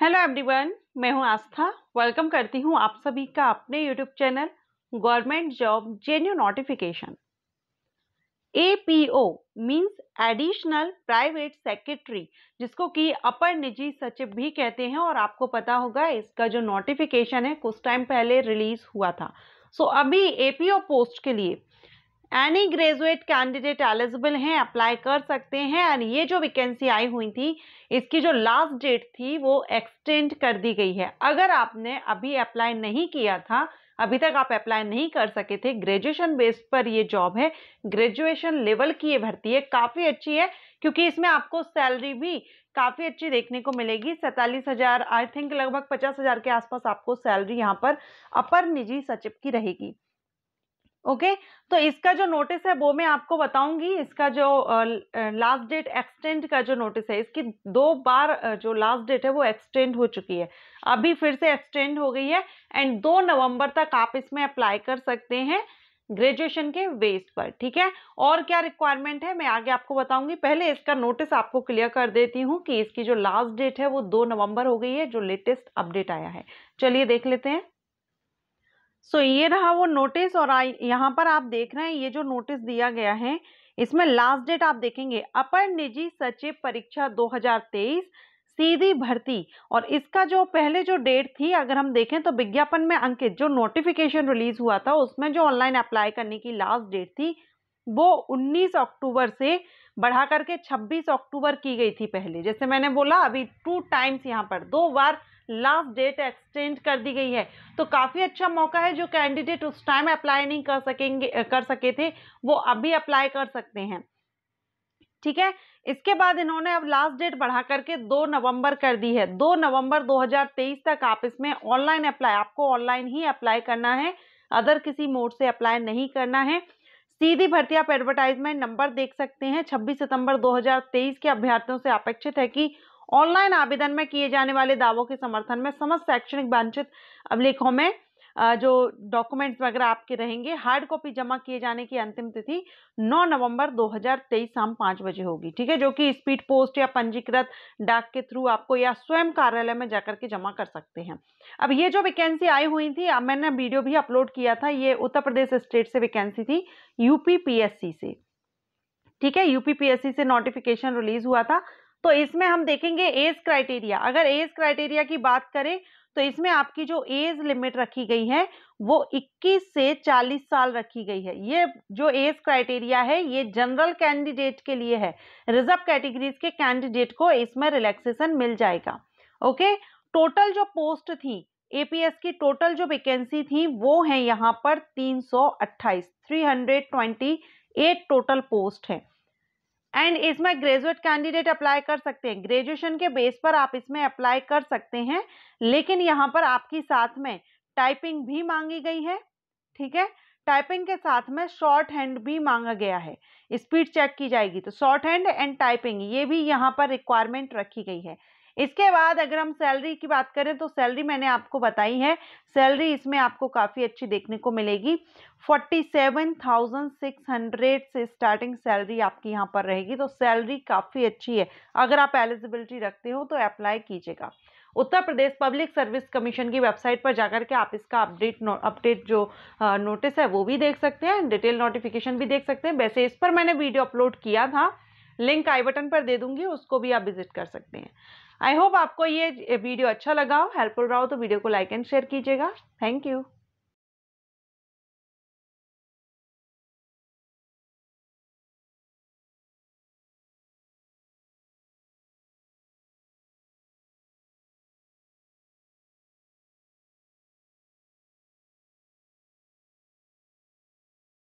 hello everyone मैं हूं आस्था welcome करती हूं आप सभी का अपने YouTube channel government job genuine notification APO means additional private secretary जिसको कि अपर निजी सचिव भी कहते हैं और आपको पता होगा इसका जो नोटिफिकेशन है कुछ टाइम पहले रिलीज हुआ था सो so, अभी एपीओ पोस्ट के लिए एनी ग्रेजुएट कैंडिडेट एलिजिबल हैं अप्लाई कर सकते हैं और ये जो वैकेंसी आई हुई थी इसकी जो लास्ट डेट थी वो एक्सटेंड कर दी गई है अगर आपने अभी अप्लाई नहीं किया था अभी तक आप अप्लाई नहीं कर सके थे ग्रेजुएशन बेस पर ये जॉब है ग्रेजुएशन लेवल की ये भर्ती है काफ़ी अच्छी है क्योंकि इसमें आपको सैलरी भी काफ़ी अच्छी देखने को मिलेगी सैंतालीस हज़ार आई थिंक लगभग पचास हज़ार के आसपास आपको सैलरी यहाँ पर अपर निजी सचिव की रहेगी ओके तो इसका जो नोटिस है वो मैं आपको बताऊंगी इसका जो लास्ट डेट एक्सटेंड का जो नोटिस है इसकी दो बार जो लास्ट डेट है वो एक्सटेंड हो चुकी है अभी फिर से एक्सटेंड हो गई है एंड दो नवंबर तक आप इसमें अप्लाई कर सकते हैं ग्रेजुएशन के बेस पर ठीक है और क्या रिक्वायरमेंट है मैं आगे आपको बताऊंगी पहले इसका नोटिस आपको क्लियर कर देती हूँ कि इसकी जो लास्ट डेट है वो दो नवंबर हो गई है जो लेटेस्ट अपडेट आया है चलिए देख लेते हैं सो ये रहा वो नोटिस और यहाँ पर आप देख रहे हैं ये जो नोटिस दिया गया है इसमें लास्ट डेट आप देखेंगे अपर निजी सचिव परीक्षा 2023 सीधी भर्ती और इसका जो पहले जो डेट थी अगर हम देखें तो विज्ञापन में अंकित जो नोटिफिकेशन रिलीज हुआ था उसमें जो ऑनलाइन अप्लाई करने की लास्ट डेट थी वो 19 अक्टूबर से बढ़ा करके 26 अक्टूबर की गई थी पहले जैसे मैंने बोला अभी टू टाइम्स यहाँ पर दो बार लास्ट डेट एक्सटेंड कर दी गई है तो काफ़ी अच्छा मौका है जो कैंडिडेट उस टाइम अप्लाई नहीं कर सकेंगे कर सके थे वो अभी अप्लाई कर सकते हैं ठीक है इसके बाद इन्होंने अब लास्ट डेट बढ़ा करके दो नवंबर कर दी है दो नवंबर 2023 तक आप इसमें ऑनलाइन अप्लाई आपको ऑनलाइन ही अप्लाई करना है अदर किसी मोड से अप्लाई नहीं करना है सीधी भर्ती आप एडवर्टाइजमेंट नंबर देख सकते हैं 26 सितंबर 2023 के अभ्यर्थियों से अपेक्षित है कि ऑनलाइन आवेदन में किए जाने वाले दावों के समर्थन में समस्त शैक्षणिक वांछित अभिलेखों में जो डॉक्यूमेंट्स वगैरह आपके रहेंगे हार्ड कॉपी जमा किए जाने की अंतिम तिथि 9 नवंबर 2023 शाम पाँच बजे होगी ठीक है जो कि स्पीड पोस्ट या पंजीकृत डाक के थ्रू आपको या स्वयं कार्यालय में जाकर के जमा कर सकते हैं अब ये जो वैकेंसी आई हुई थी अब मैंने वीडियो भी अपलोड किया था ये उत्तर प्रदेश स्टेट से वैकेंसी थी यूपी से ठीक है यूपीपीएससी से नोटिफिकेशन रिलीज हुआ था तो इसमें हम देखेंगे एज क्राइटेरिया अगर एज क्राइटेरिया की बात करें तो इसमें आपकी जो एज लिमिट रखी गई है वो 21 से 40 साल रखी गई है ये जो एज क्राइटेरिया है ये जनरल कैंडिडेट के लिए है रिजर्व कैटेगरीज के कैंडिडेट को इसमें रिलैक्सेशन मिल जाएगा ओके टोटल जो पोस्ट थी एपीएस की टोटल जो वेकेंसी थी वो है यहाँ पर तीन सौ टोटल पोस्ट है एंड इसमें ग्रेजुएट कैंडिडेट अप्लाई कर सकते हैं ग्रेजुएशन के बेस पर आप इसमें अप्लाई कर सकते हैं लेकिन यहाँ पर आपकी साथ में टाइपिंग भी मांगी गई है ठीक है टाइपिंग के साथ में शॉर्ट हैंड भी मांगा गया है स्पीड चेक की जाएगी तो शॉर्ट हैंड एंड टाइपिंग ये भी यहाँ पर रिक्वायरमेंट रखी गई है इसके बाद अगर हम सैलरी की बात करें तो सैलरी मैंने आपको बताई है सैलरी इसमें आपको काफ़ी अच्छी देखने को मिलेगी forty seven thousand six hundred से स्टार्टिंग सैलरी आपकी यहाँ पर रहेगी तो सैलरी काफ़ी अच्छी है अगर आप एलिजिबिलिटी रखते हो तो अप्लाई कीजिएगा Uttar Pradesh public service commission की वेबसाइट पर जाकर के आप इसका अपडेट अपडेट जो नोटिस है वो भी देख सकते हैं डिटेल नोटिफिकेशन भी देख सकते हैं वैसे इस पर मैंने वीडियो अपलोड किया था लिंक आई बटन पर दे दूंगी उसको भी आप विजिट कर सकते हैं आई होप आपको ये वीडियो अच्छा लगा हो हेल्पफुल रहा हो तो वीडियो को लाइक एंड शेयर कीजिएगा थैंक यू